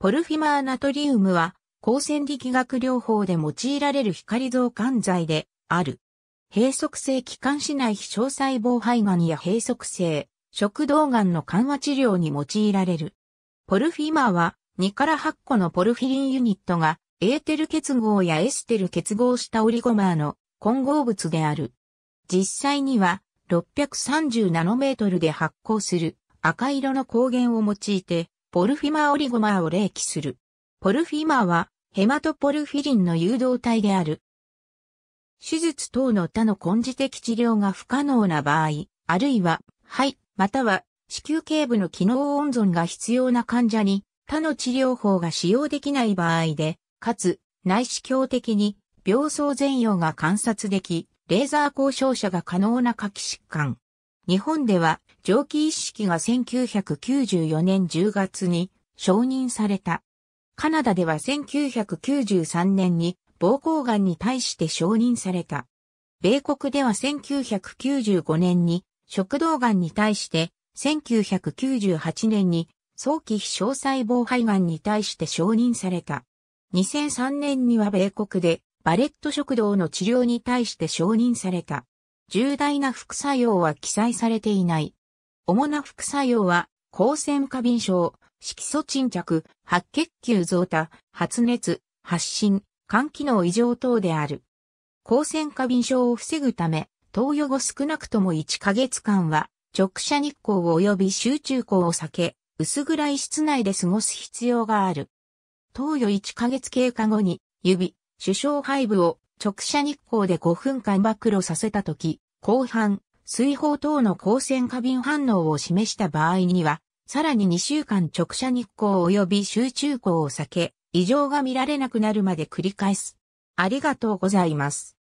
ポルフィマーナトリウムは、光線力学療法で用いられる光増換剤である。閉塞性気管支内非小細胞肺がんや閉塞性食道がんの緩和治療に用いられる。ポルフィマーは2から8個のポルフィリンユニットがエーテル結合やエステル結合したオリゴマーの混合物である。実際には630ナノメートルで発光する赤色の光源を用いてポルフィマーオリゴマーを冷気する。ポルフィマーは、ヘマトポルフィリンの誘導体である。手術等の他の根治的治療が不可能な場合、あるいは、肺、または、子宮頸部の機能温存が必要な患者に、他の治療法が使用できない場合で、かつ、内視鏡的に、病巣全容が観察でき、レーザー交渉者が可能な下記疾患。日本では蒸気一式が1994年10月に承認された。カナダでは1993年に膀胱癌に対して承認された。米国では1995年に食道癌に対して1998年に早期非小細胞肺癌に対して承認された。2003年には米国でバレット食道の治療に対して承認された。重大な副作用は記載されていない。主な副作用は、光線過敏症、色素沈着、白血球増多、発熱、発疹、肝機能異常等である。光線過敏症を防ぐため、投与後少なくとも1ヶ月間は、直射日光及び集中光を避け、薄暗い室内で過ごす必要がある。投与1ヶ月経過後に、指、首相背部を直射日光で5分間曝露させたとき、後半、水泡等の光線過敏反応を示した場合には、さらに2週間直射日光及び集中光を避け、異常が見られなくなるまで繰り返す。ありがとうございます。